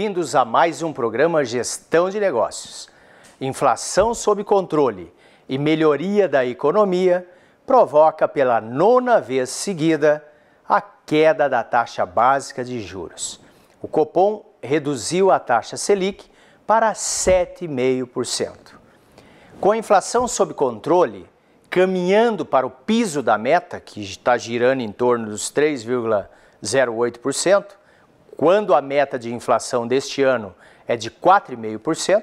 bem-vindos a mais um programa Gestão de Negócios. Inflação sob controle e melhoria da economia provoca pela nona vez seguida a queda da taxa básica de juros. O Copom reduziu a taxa Selic para 7,5%. Com a inflação sob controle, caminhando para o piso da meta, que está girando em torno dos 3,08%, quando a meta de inflação deste ano é de 4,5%,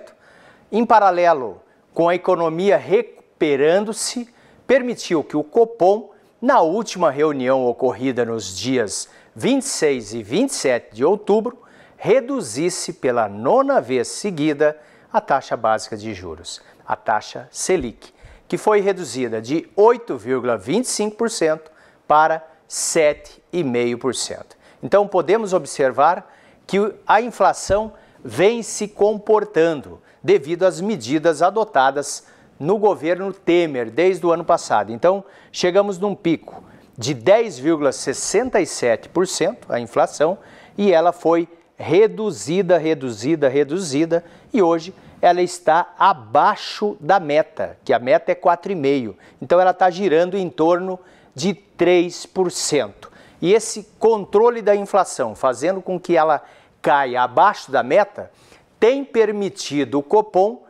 em paralelo com a economia recuperando-se, permitiu que o Copom, na última reunião ocorrida nos dias 26 e 27 de outubro, reduzisse pela nona vez seguida a taxa básica de juros, a taxa Selic, que foi reduzida de 8,25% para 7,5%. Então podemos observar que a inflação vem se comportando devido às medidas adotadas no governo Temer desde o ano passado. Então chegamos num pico de 10,67% a inflação e ela foi reduzida, reduzida, reduzida e hoje ela está abaixo da meta, que a meta é 4,5%. Então ela está girando em torno de 3% e esse controle da inflação, fazendo com que ela caia abaixo da meta, tem permitido o Copom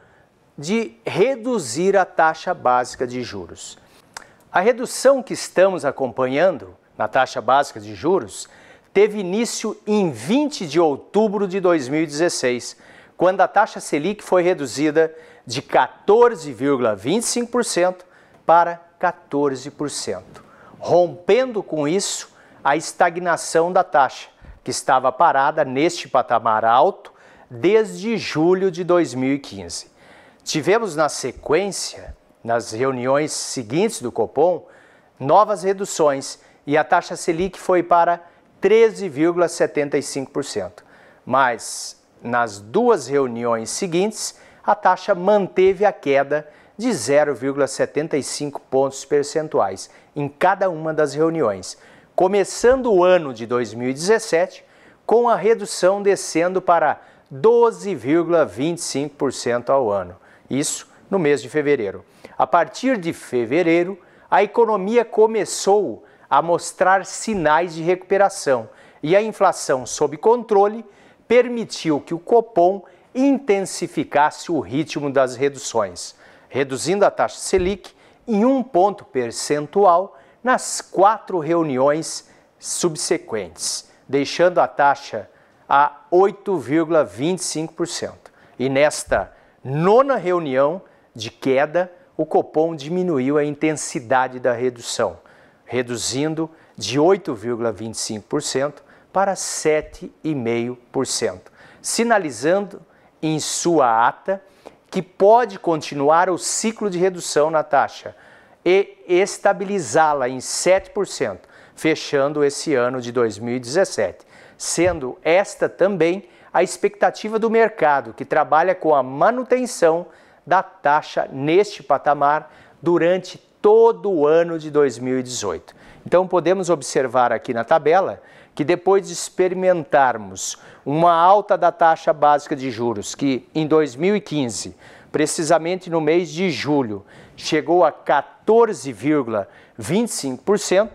de reduzir a taxa básica de juros. A redução que estamos acompanhando na taxa básica de juros teve início em 20 de outubro de 2016, quando a taxa Selic foi reduzida de 14,25% para 14%, rompendo com isso a estagnação da taxa, que estava parada neste patamar alto desde julho de 2015. Tivemos na sequência, nas reuniões seguintes do Copom, novas reduções e a taxa Selic foi para 13,75%. Mas nas duas reuniões seguintes, a taxa manteve a queda de 0,75 pontos percentuais em cada uma das reuniões começando o ano de 2017 com a redução descendo para 12,25% ao ano. Isso no mês de fevereiro. A partir de fevereiro, a economia começou a mostrar sinais de recuperação e a inflação sob controle permitiu que o Copom intensificasse o ritmo das reduções, reduzindo a taxa Selic em um ponto percentual nas quatro reuniões subsequentes, deixando a taxa a 8,25%. E nesta nona reunião de queda, o Copom diminuiu a intensidade da redução, reduzindo de 8,25% para 7,5%, sinalizando em sua ata que pode continuar o ciclo de redução na taxa, e estabilizá-la em 7%, fechando esse ano de 2017, sendo esta também a expectativa do mercado, que trabalha com a manutenção da taxa neste patamar durante todo o ano de 2018. Então, podemos observar aqui na tabela que depois de experimentarmos uma alta da taxa básica de juros, que em 2015 precisamente no mês de julho, chegou a 14,25%.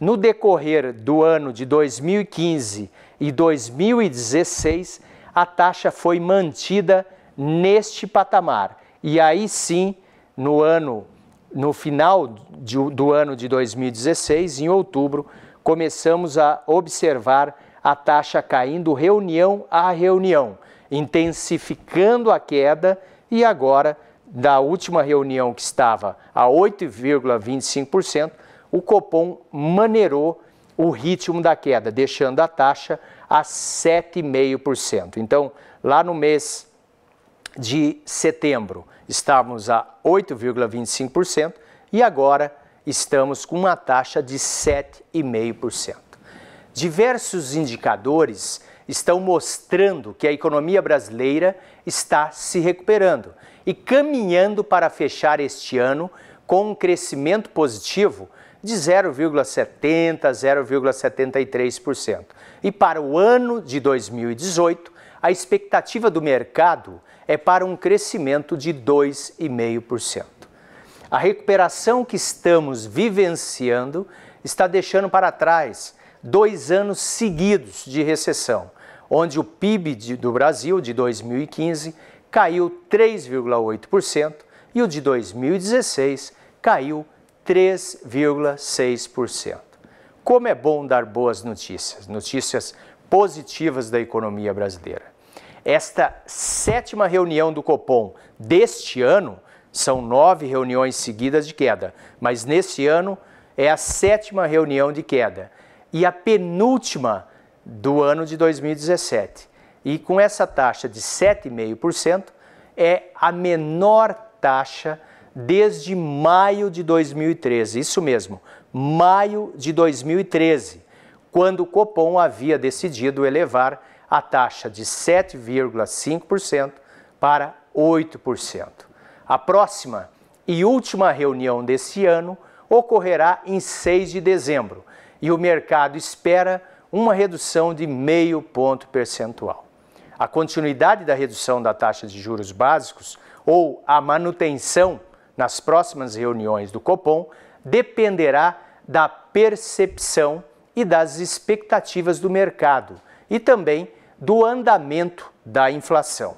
No decorrer do ano de 2015 e 2016, a taxa foi mantida neste patamar. E aí sim, no ano no final de, do ano de 2016, em outubro, começamos a observar a taxa caindo reunião a reunião, intensificando a queda e agora, da última reunião que estava a 8,25%, o Copom maneirou o ritmo da queda, deixando a taxa a 7,5%. Então, lá no mês de setembro, estávamos a 8,25% e agora estamos com uma taxa de 7,5%. Diversos indicadores estão mostrando que a economia brasileira está se recuperando e caminhando para fechar este ano com um crescimento positivo de 0,70 a 0,73%. E para o ano de 2018, a expectativa do mercado é para um crescimento de 2,5%. A recuperação que estamos vivenciando está deixando para trás dois anos seguidos de recessão, onde o PIB de, do Brasil de 2015 caiu 3,8% e o de 2016 caiu 3,6%. Como é bom dar boas notícias, notícias positivas da economia brasileira. Esta sétima reunião do Copom deste ano são nove reuniões seguidas de queda, mas neste ano é a sétima reunião de queda e a penúltima do ano de 2017. E com essa taxa de 7,5%, é a menor taxa desde maio de 2013. Isso mesmo, maio de 2013, quando o Copom havia decidido elevar a taxa de 7,5% para 8%. A próxima e última reunião desse ano ocorrerá em 6 de dezembro e o mercado espera uma redução de meio ponto percentual. A continuidade da redução da taxa de juros básicos ou a manutenção nas próximas reuniões do Copom dependerá da percepção e das expectativas do mercado e também do andamento da inflação.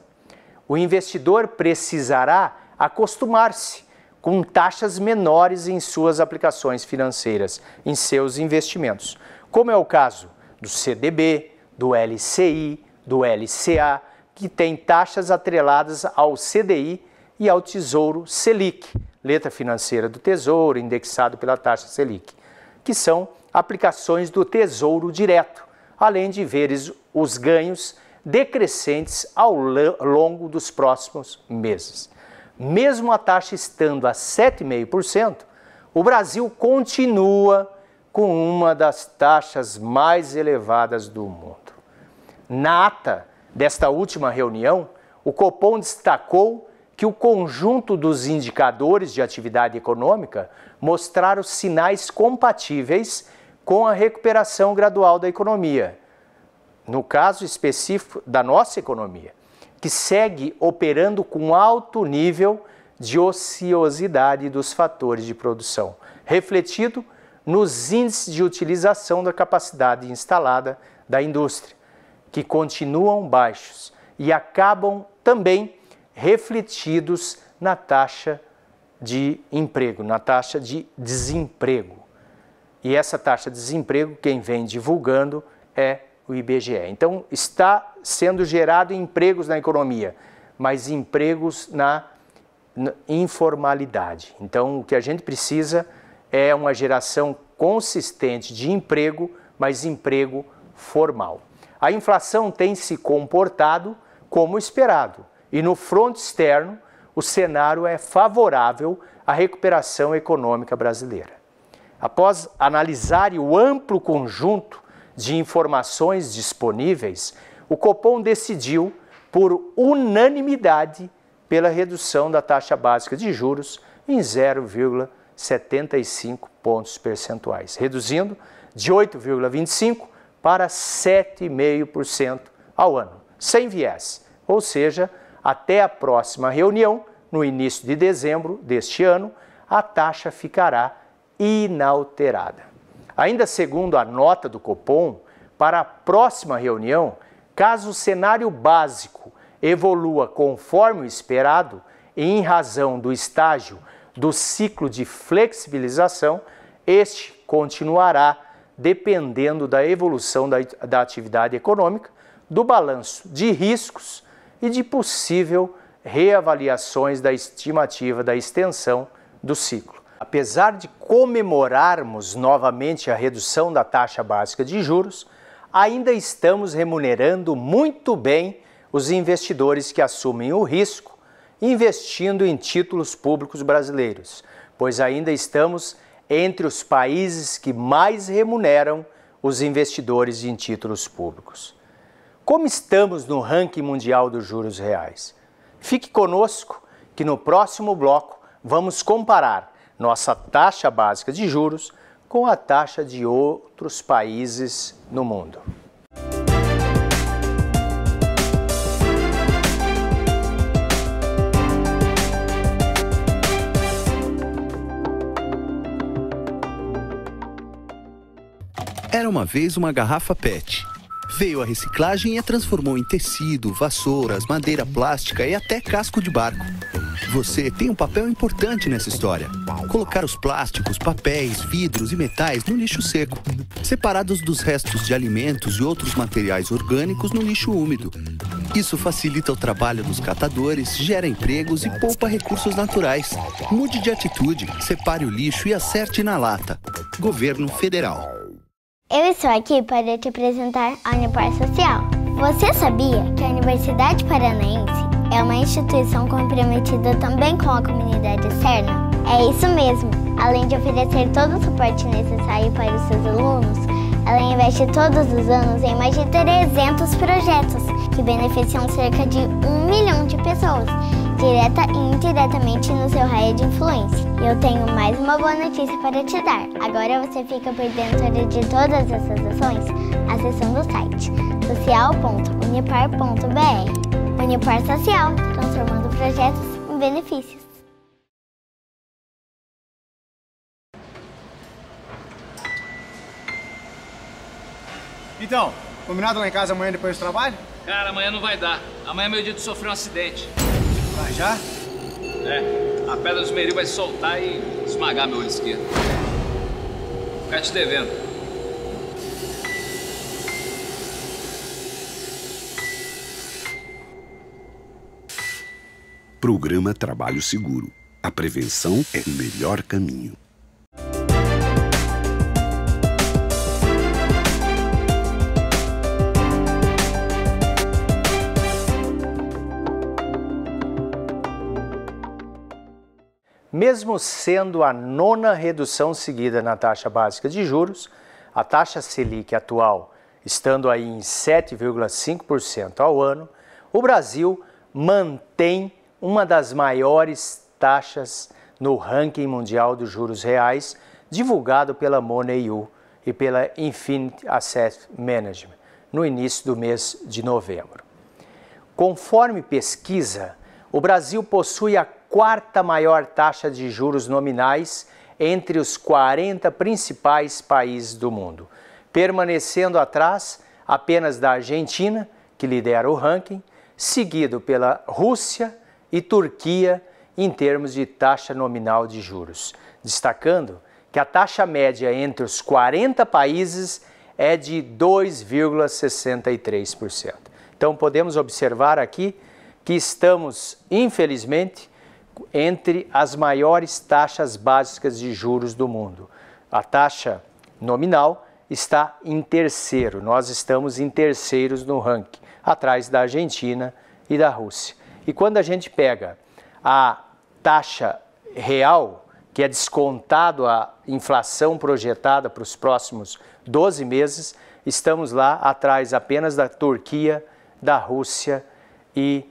O investidor precisará acostumar-se com taxas menores em suas aplicações financeiras, em seus investimentos, como é o caso do CDB, do LCI, do LCA, que tem taxas atreladas ao CDI e ao Tesouro Selic, letra financeira do Tesouro, indexado pela taxa Selic, que são aplicações do Tesouro Direto, além de ver os ganhos decrescentes ao longo dos próximos meses mesmo a taxa estando a 7,5%, o Brasil continua com uma das taxas mais elevadas do mundo. Na ata desta última reunião, o Copom destacou que o conjunto dos indicadores de atividade econômica mostraram sinais compatíveis com a recuperação gradual da economia, no caso específico da nossa economia, que segue operando com alto nível de ociosidade dos fatores de produção, refletido nos índices de utilização da capacidade instalada da indústria, que continuam baixos e acabam também refletidos na taxa de emprego, na taxa de desemprego. E essa taxa de desemprego, quem vem divulgando é o IBGE. Então, está sendo gerado empregos na economia, mas empregos na, na informalidade. Então, o que a gente precisa é uma geração consistente de emprego, mas emprego formal. A inflação tem se comportado como esperado, e no fronte externo, o cenário é favorável à recuperação econômica brasileira. Após analisar o amplo conjunto de informações disponíveis, o Copom decidiu, por unanimidade, pela redução da taxa básica de juros em 0,75 pontos percentuais, reduzindo de 8,25 para 7,5% ao ano, sem viés. Ou seja, até a próxima reunião, no início de dezembro deste ano, a taxa ficará inalterada. Ainda segundo a nota do Copom, para a próxima reunião, caso o cenário básico evolua conforme o esperado e em razão do estágio do ciclo de flexibilização, este continuará dependendo da evolução da, da atividade econômica, do balanço de riscos e de possível reavaliações da estimativa da extensão do ciclo. Apesar de comemorarmos novamente a redução da taxa básica de juros, ainda estamos remunerando muito bem os investidores que assumem o risco investindo em títulos públicos brasileiros, pois ainda estamos entre os países que mais remuneram os investidores em títulos públicos. Como estamos no ranking mundial dos juros reais? Fique conosco que no próximo bloco vamos comparar nossa taxa básica de juros com a taxa de outros países no mundo. Era uma vez uma garrafa PET. Veio a reciclagem e a transformou em tecido, vassouras, madeira plástica e até casco de barco você tem um papel importante nessa história. Colocar os plásticos, papéis, vidros e metais no lixo seco, separados dos restos de alimentos e outros materiais orgânicos no lixo úmido. Isso facilita o trabalho dos catadores, gera empregos e poupa recursos naturais. Mude de atitude, separe o lixo e acerte na lata. Governo Federal. Eu estou aqui para te apresentar a Unipar Social. Você sabia que a Universidade Paranaense é uma instituição comprometida também com a comunidade externa. É isso mesmo! Além de oferecer todo o suporte necessário para os seus alunos, ela investe todos os anos em mais de 300 projetos que beneficiam cerca de um milhão de pessoas, direta e indiretamente no seu raio de influência. E eu tenho mais uma boa notícia para te dar. Agora você fica por dentro de todas essas ações acessando o site social.unipar.br. Unipar Social, transformando projetos em benefícios. Então, combinado lá em casa amanhã depois do trabalho? Cara, amanhã não vai dar. Amanhã é meu dia de sofrer um acidente. Vai já? É. A pedra do esmeril vai soltar e esmagar meu olho esquerdo. ficar te devendo. Programa Trabalho Seguro. A prevenção é o melhor caminho. Mesmo sendo a nona redução seguida na taxa básica de juros, a taxa Selic atual estando aí em 7,5% ao ano, o Brasil mantém uma das maiores taxas no ranking mundial dos juros reais, divulgado pela Moneyu e pela Infinite Asset Management no início do mês de novembro. Conforme pesquisa, o Brasil possui a quarta maior taxa de juros nominais entre os 40 principais países do mundo, permanecendo atrás apenas da Argentina, que lidera o ranking, seguido pela Rússia, e Turquia em termos de taxa nominal de juros, destacando que a taxa média entre os 40 países é de 2,63%. Então podemos observar aqui que estamos, infelizmente, entre as maiores taxas básicas de juros do mundo. A taxa nominal está em terceiro, nós estamos em terceiros no ranking, atrás da Argentina e da Rússia. E quando a gente pega a taxa real, que é descontado a inflação projetada para os próximos 12 meses, estamos lá atrás apenas da Turquia, da Rússia e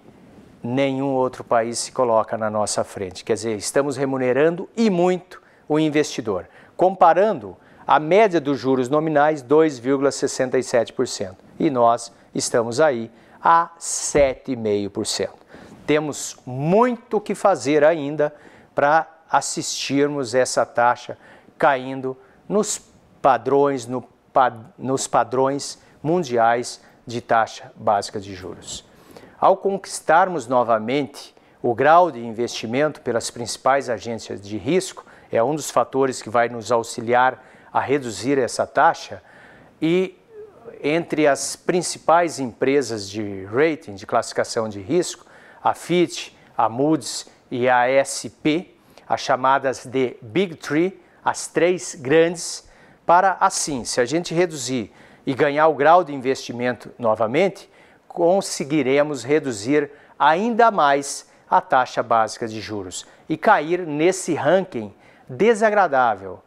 nenhum outro país se coloca na nossa frente. Quer dizer, estamos remunerando e muito o investidor. Comparando a média dos juros nominais, 2,67%. E nós estamos aí a 7,5% temos muito o que fazer ainda para assistirmos essa taxa caindo nos padrões, no, nos padrões mundiais de taxa básica de juros. Ao conquistarmos novamente o grau de investimento pelas principais agências de risco, é um dos fatores que vai nos auxiliar a reduzir essa taxa, e entre as principais empresas de rating, de classificação de risco, a Fitch, a Moody's e a SP, as chamadas de Big Three, as três grandes, para assim, se a gente reduzir e ganhar o grau de investimento novamente, conseguiremos reduzir ainda mais a taxa básica de juros e cair nesse ranking desagradável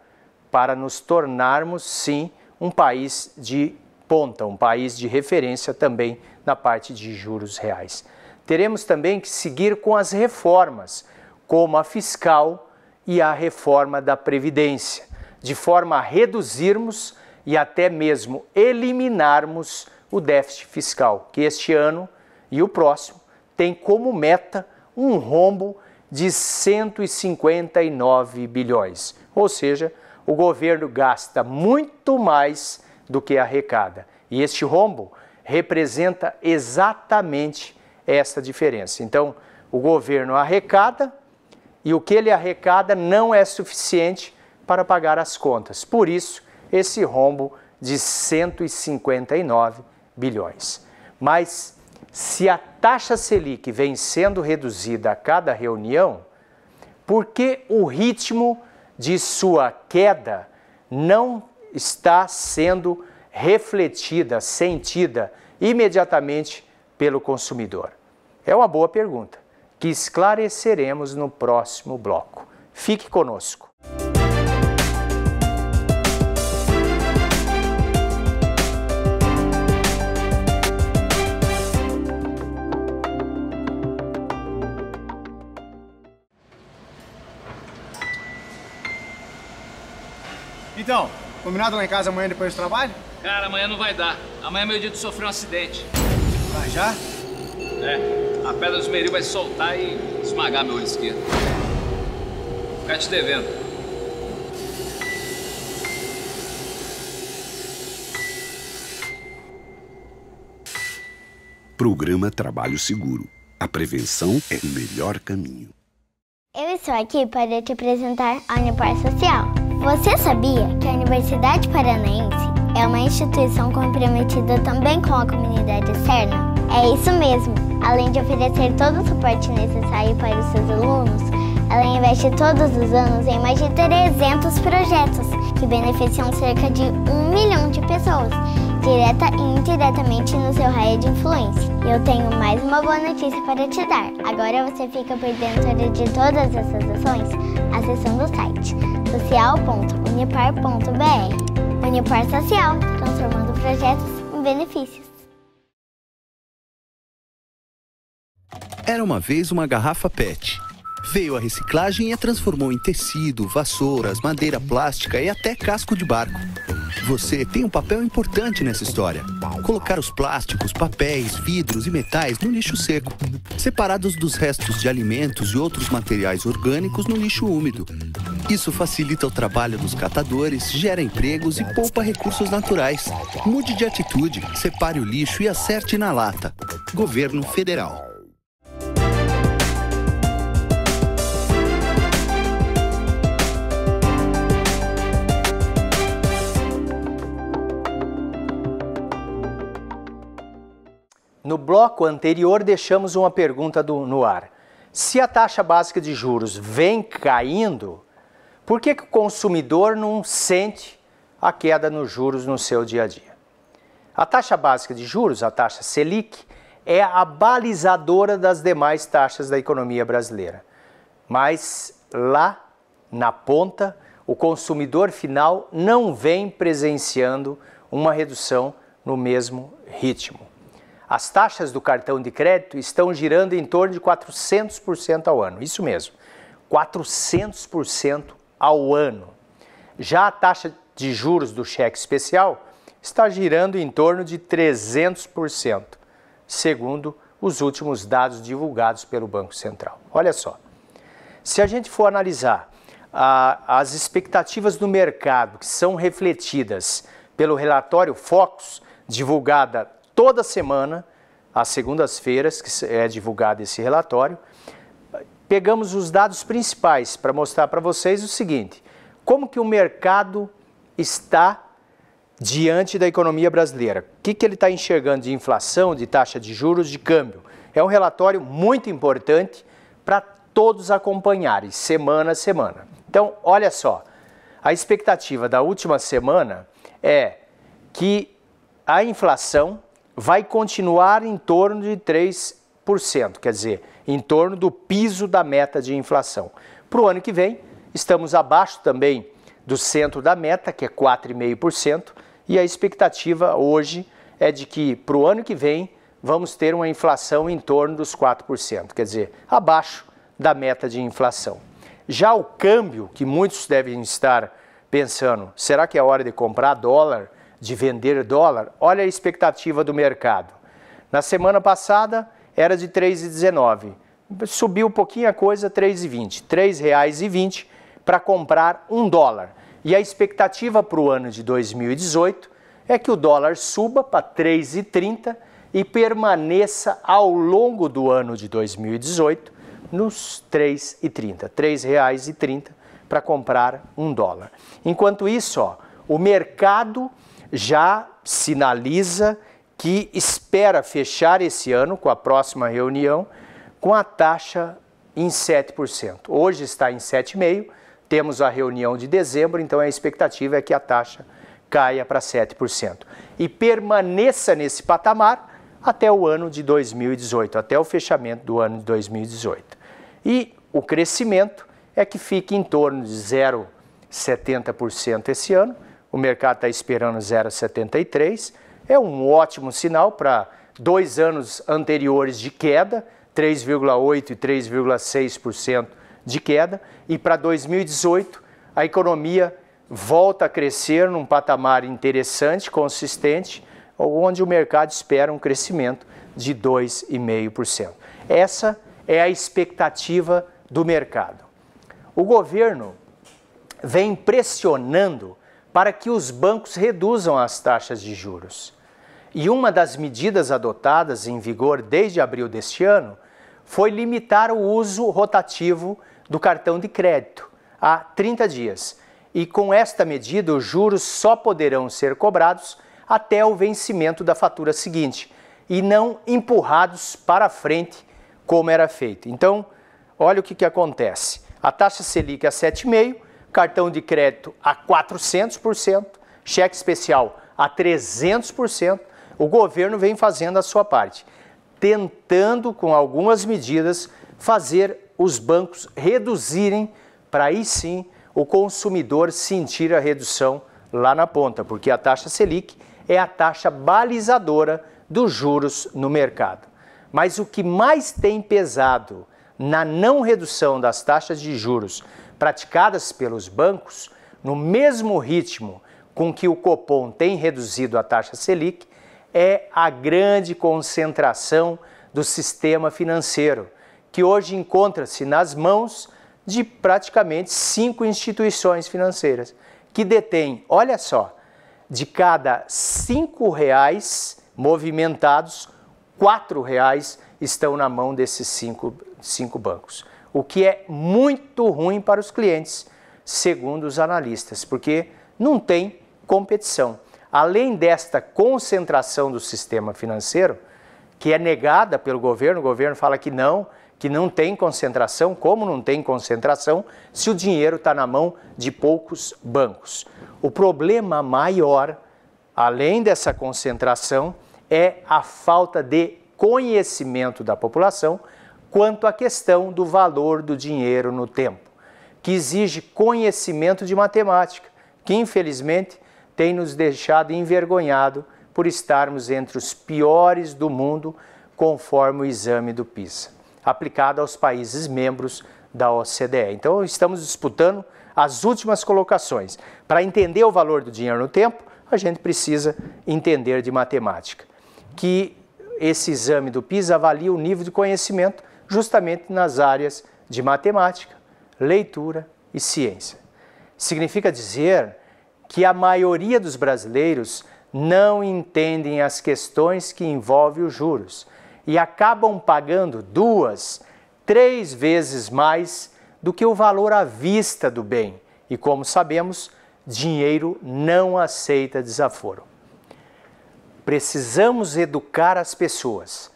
para nos tornarmos, sim, um país de ponta, um país de referência também na parte de juros reais teremos também que seguir com as reformas, como a fiscal e a reforma da Previdência, de forma a reduzirmos e até mesmo eliminarmos o déficit fiscal, que este ano e o próximo tem como meta um rombo de 159 bilhões. Ou seja, o governo gasta muito mais do que arrecada. E este rombo representa exatamente esta diferença. Então, o governo arrecada e o que ele arrecada não é suficiente para pagar as contas. Por isso, esse rombo de 159 bilhões. Mas se a taxa Selic vem sendo reduzida a cada reunião, por que o ritmo de sua queda não está sendo refletida, sentida imediatamente pelo consumidor? É uma boa pergunta que esclareceremos no próximo bloco. Fique conosco. Então, combinado lá em casa amanhã depois do trabalho? Cara, amanhã não vai dar. Amanhã é meu dia de sofrer um acidente. Vai já? É, a pedra do meri vai soltar e esmagar meu olho esquerdo. Vou ficar te devendo. Programa Trabalho Seguro. A prevenção é o melhor caminho. Eu estou aqui para te apresentar a Unipar Social. Você sabia que a Universidade Paranaense é uma instituição comprometida também com a comunidade externa? É isso mesmo! Além de oferecer todo o suporte necessário para os seus alunos, ela investe todos os anos em mais de 300 projetos que beneficiam cerca de um milhão de pessoas, direta e indiretamente no seu raio de influência. E Eu tenho mais uma boa notícia para te dar. Agora você fica por dentro de todas essas ações acessando o site social.unipar.br. Unipar Social, transformando projetos em benefícios. Era uma vez uma garrafa PET. Veio a reciclagem e a transformou em tecido, vassouras, madeira plástica e até casco de barco. Você tem um papel importante nessa história. Colocar os plásticos, papéis, vidros e metais no lixo seco, separados dos restos de alimentos e outros materiais orgânicos no lixo úmido. Isso facilita o trabalho dos catadores, gera empregos e poupa recursos naturais. Mude de atitude, separe o lixo e acerte na lata. Governo Federal. No bloco anterior, deixamos uma pergunta do, no ar. Se a taxa básica de juros vem caindo, por que, que o consumidor não sente a queda nos juros no seu dia a dia? A taxa básica de juros, a taxa Selic, é a balizadora das demais taxas da economia brasileira. Mas lá na ponta, o consumidor final não vem presenciando uma redução no mesmo ritmo. As taxas do cartão de crédito estão girando em torno de 400% ao ano. Isso mesmo, 400% ao ano. Já a taxa de juros do cheque especial está girando em torno de 300%, segundo os últimos dados divulgados pelo Banco Central. Olha só, se a gente for analisar as expectativas do mercado que são refletidas pelo relatório Focus, divulgada toda semana, às segundas-feiras, que é divulgado esse relatório, pegamos os dados principais para mostrar para vocês o seguinte, como que o mercado está diante da economia brasileira. O que, que ele está enxergando de inflação, de taxa de juros, de câmbio? É um relatório muito importante para todos acompanharem, semana a semana. Então, olha só, a expectativa da última semana é que a inflação vai continuar em torno de 3%, quer dizer, em torno do piso da meta de inflação. Para o ano que vem, estamos abaixo também do centro da meta, que é 4,5%, e a expectativa hoje é de que para o ano que vem vamos ter uma inflação em torno dos 4%, quer dizer, abaixo da meta de inflação. Já o câmbio, que muitos devem estar pensando, será que é hora de comprar dólar? de vender dólar, olha a expectativa do mercado. Na semana passada era de 3,19. Subiu um pouquinho a coisa, 3,20. R$ 3,20 para comprar um dólar. E a expectativa para o ano de 2018 é que o dólar suba para 3,30 e permaneça ao longo do ano de 2018 nos 3,30. R$ 3,30 para comprar um dólar. Enquanto isso, ó, o mercado já sinaliza que espera fechar esse ano, com a próxima reunião, com a taxa em 7%. Hoje está em 7,5%, temos a reunião de dezembro, então a expectativa é que a taxa caia para 7% e permaneça nesse patamar até o ano de 2018, até o fechamento do ano de 2018. E o crescimento é que fique em torno de 0,70% esse ano o mercado está esperando 0,73. É um ótimo sinal para dois anos anteriores de queda, 3,8% e 3,6% de queda. E para 2018, a economia volta a crescer num patamar interessante, consistente, onde o mercado espera um crescimento de 2,5%. Essa é a expectativa do mercado. O governo vem pressionando para que os bancos reduzam as taxas de juros. E uma das medidas adotadas em vigor desde abril deste ano foi limitar o uso rotativo do cartão de crédito a 30 dias. E com esta medida, os juros só poderão ser cobrados até o vencimento da fatura seguinte e não empurrados para frente como era feito. Então, olha o que, que acontece. A taxa Selic é 7,5 cartão de crédito a 400%, cheque especial a 300%, o governo vem fazendo a sua parte, tentando, com algumas medidas, fazer os bancos reduzirem para aí sim o consumidor sentir a redução lá na ponta, porque a taxa Selic é a taxa balizadora dos juros no mercado. Mas o que mais tem pesado na não redução das taxas de juros praticadas pelos bancos, no mesmo ritmo com que o Copom tem reduzido a taxa Selic, é a grande concentração do sistema financeiro, que hoje encontra-se nas mãos de praticamente cinco instituições financeiras, que detêm, olha só, de cada cinco reais movimentados, quatro reais estão na mão desses cinco, cinco bancos o que é muito ruim para os clientes, segundo os analistas, porque não tem competição. Além desta concentração do sistema financeiro, que é negada pelo governo, o governo fala que não, que não tem concentração. Como não tem concentração se o dinheiro está na mão de poucos bancos? O problema maior, além dessa concentração, é a falta de conhecimento da população quanto à questão do valor do dinheiro no tempo, que exige conhecimento de matemática, que infelizmente tem nos deixado envergonhado por estarmos entre os piores do mundo, conforme o exame do PISA, aplicado aos países membros da OCDE. Então, estamos disputando as últimas colocações. Para entender o valor do dinheiro no tempo, a gente precisa entender de matemática. Que esse exame do PISA avalia o nível de conhecimento justamente nas áreas de matemática, leitura e ciência. Significa dizer que a maioria dos brasileiros não entendem as questões que envolvem os juros e acabam pagando duas, três vezes mais do que o valor à vista do bem. E como sabemos, dinheiro não aceita desaforo. Precisamos educar as pessoas,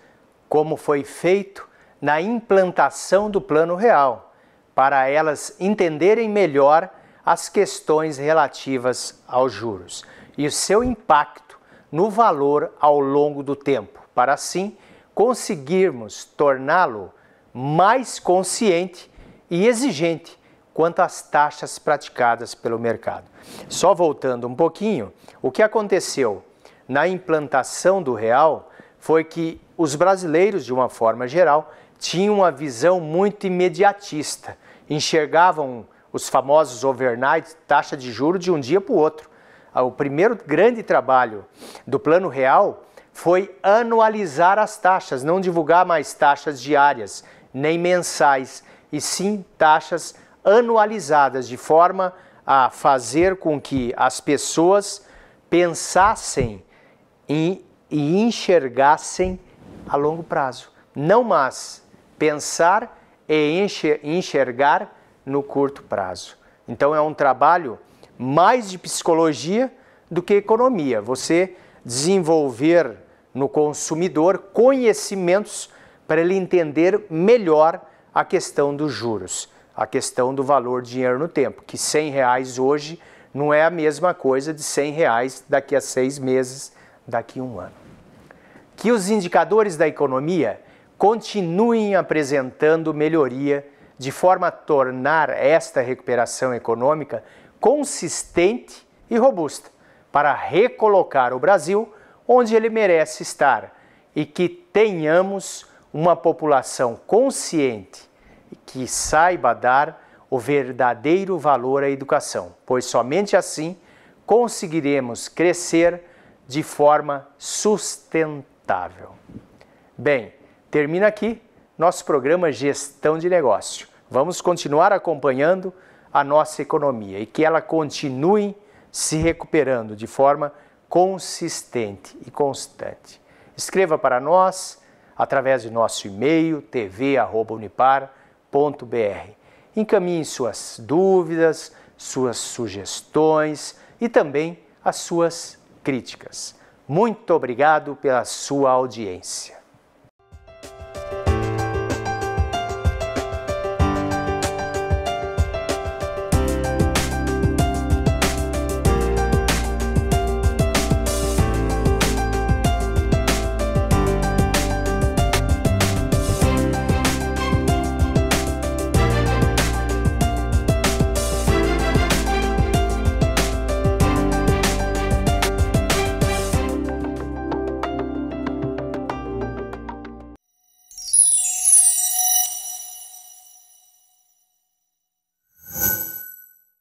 como foi feito na implantação do Plano Real, para elas entenderem melhor as questões relativas aos juros e o seu impacto no valor ao longo do tempo, para assim conseguirmos torná-lo mais consciente e exigente quanto às taxas praticadas pelo mercado. Só voltando um pouquinho, o que aconteceu na implantação do real foi que os brasileiros, de uma forma geral, tinham uma visão muito imediatista, enxergavam os famosos overnight, taxa de juros de um dia para o outro. Ah, o primeiro grande trabalho do Plano Real foi anualizar as taxas, não divulgar mais taxas diárias, nem mensais, e sim taxas anualizadas, de forma a fazer com que as pessoas pensassem e, e enxergassem a longo prazo. Não mais pensar e enxergar no curto prazo. Então é um trabalho mais de psicologia do que economia. Você desenvolver no consumidor conhecimentos para ele entender melhor a questão dos juros, a questão do valor do dinheiro no tempo, que 100 reais hoje não é a mesma coisa de 100 reais daqui a seis meses, daqui a um ano que os indicadores da economia continuem apresentando melhoria de forma a tornar esta recuperação econômica consistente e robusta para recolocar o Brasil onde ele merece estar e que tenhamos uma população consciente que saiba dar o verdadeiro valor à educação, pois somente assim conseguiremos crescer de forma sustentável. Bem, termina aqui nosso programa Gestão de Negócio. Vamos continuar acompanhando a nossa economia e que ela continue se recuperando de forma consistente e constante. Escreva para nós através de nosso e-mail tv@unipar.br. Encaminhe suas dúvidas, suas sugestões e também as suas críticas. Muito obrigado pela sua audiência.